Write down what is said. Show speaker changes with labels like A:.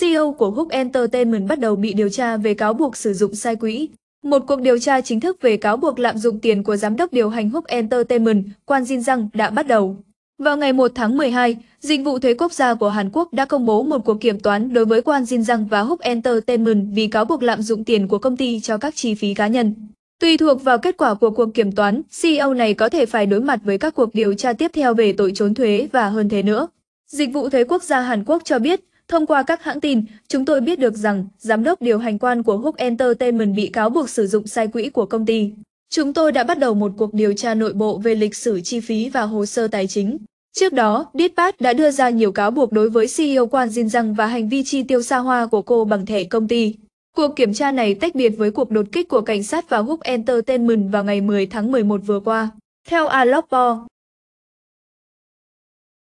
A: CEO của Hook Entertainment bắt đầu bị điều tra về cáo buộc sử dụng sai quỹ. Một cuộc điều tra chính thức về cáo buộc lạm dụng tiền của giám đốc điều hành Hook Entertainment, Quan Jin Rang đã bắt đầu. Vào ngày 1 tháng 12, Dịch vụ thuế quốc gia của Hàn Quốc đã công bố một cuộc kiểm toán đối với Quan Jin Rang và Hook Entertainment vì cáo buộc lạm dụng tiền của công ty cho các chi phí cá nhân. Tùy thuộc vào kết quả của cuộc kiểm toán, CEO này có thể phải đối mặt với các cuộc điều tra tiếp theo về tội trốn thuế và hơn thế nữa. Dịch vụ thuế quốc gia Hàn Quốc cho biết, Thông qua các hãng tin, chúng tôi biết được rằng giám đốc điều hành quan của Hook Entertainment bị cáo buộc sử dụng sai quỹ của công ty. Chúng tôi đã bắt đầu một cuộc điều tra nội bộ về lịch sử chi phí và hồ sơ tài chính. Trước đó, Dispatch đã đưa ra nhiều cáo buộc đối với CEO Quan Jin rằng và hành vi chi tiêu xa hoa của cô bằng thẻ công ty. Cuộc kiểm tra này tách biệt với cuộc đột kích của cảnh sát và Hook Entertainment vào ngày 10 tháng 11 vừa qua. Theo Alokpo,